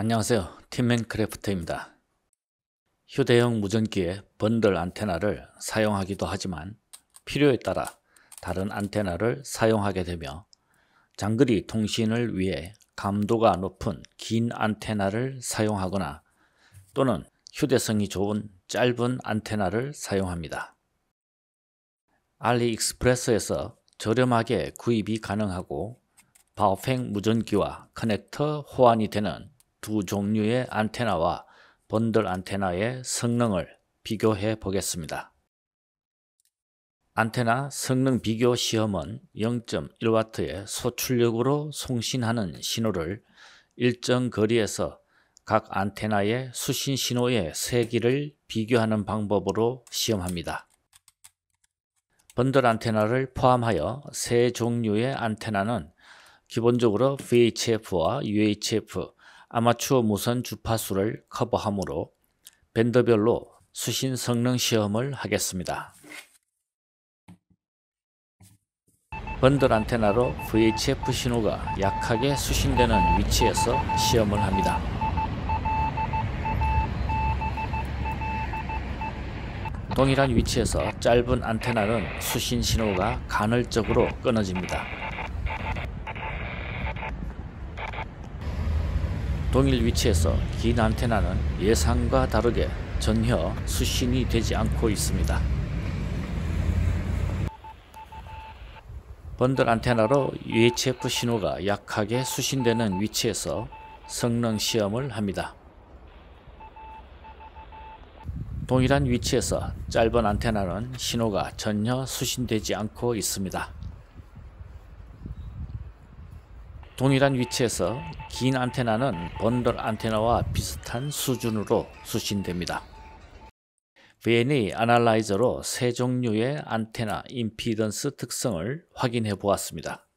안녕하세요. 팀맨크래프트입니다. 휴대용 무전기에 번들 안테나를 사용하기도 하지만 필요에 따라 다른 안테나를 사용하게 되며 장거리 통신을 위해 감도가 높은 긴 안테나를 사용하거나 또는 휴대성이 좋은 짧은 안테나를 사용합니다. 알리익스프레스에서 저렴하게 구입이 가능하고 바우팽 무전기와 커넥터 호환이 되는 두 종류의 안테나와 번들 안테나의 성능을 비교해 보겠습니다. 안테나 성능 비교 시험은 0.1W의 소출력으로 송신하는 신호를 일정 거리에서 각 안테나의 수신 신호의 세기를 비교하는 방법으로 시험합니다. 번들 안테나를 포함하여 세 종류의 안테나는 기본적으로 VHF와 UHF 아마추어 무선 주파수를 커버하므로 밴드별로 수신 성능 시험을 하겠습니다. 번들 안테나로 VHF 신호가 약하게 수신되는 위치에서 시험을 합니다. 동일한 위치에서 짧은 안테나는 수신 신호가 간헐적으로 끊어집니다. 동일 위치에서 긴 안테나는 예상과 다르게 전혀 수신이 되지 않고 있습니다. 번들 안테나로 UHF 신호가 약하게 수신되는 위치에서 성능 시험을 합니다. 동일한 위치에서 짧은 안테나는 신호가 전혀 수신되지 않고 있습니다. 동일한 위치에서 긴 안테나는 번들 안테나와 비슷한 수준으로 수신됩니다. VNA 아날라이저로 세 종류의 안테나 임피던스 특성을 확인해 보았습니다.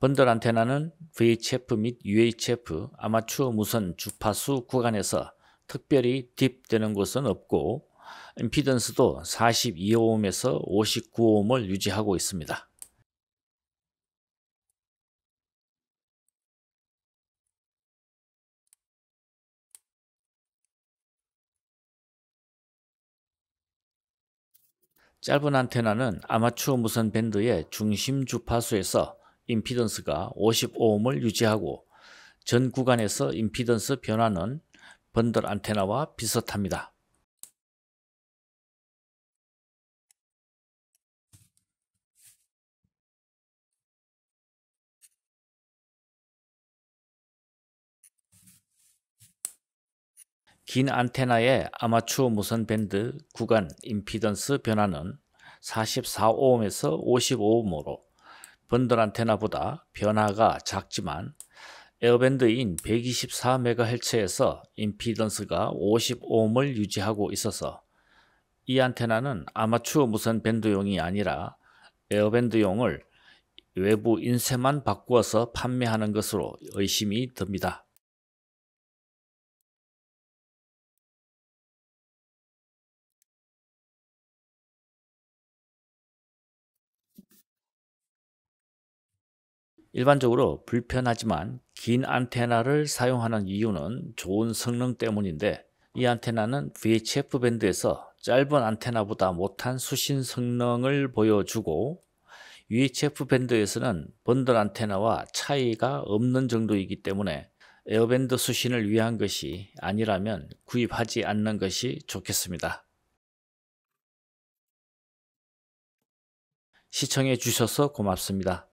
번들 안테나는 VHF 및 UHF 아마추어 무선 주파수 구간에서 특별히 딥되는 곳은 없고 임피던스도 42ohm에서 59ohm을 유지하고 있습니다. 짧은 안테나는 아마추어 무선 밴드의 중심 주파수에서 임피던스가 55옴을 유지하고 전 구간에서 임피던스 변화는 번들 안테나와 비슷합니다. 긴 안테나의 아마추어 무선 밴드 구간 임피던스 변화는 4 4 o h 에서5 5 o h 으로 번들 안테나보다 변화가 작지만 에어밴드인 124MHz에서 임피던스가 5 5 o 을 유지하고 있어서 이 안테나는 아마추어 무선 밴드용이 아니라 에어밴드용을 외부 인쇄만 바꾸어서 판매하는 것으로 의심이 듭니다. 일반적으로 불편하지만 긴 안테나를 사용하는 이유는 좋은 성능 때문인데 이 안테나는 VHF 밴드에서 짧은 안테나보다 못한 수신 성능을 보여주고 UHF 밴드에서는 번들 안테나와 차이가 없는 정도이기 때문에 에어밴드 수신을 위한 것이 아니라면 구입하지 않는 것이 좋겠습니다. 시청해 주셔서 고맙습니다.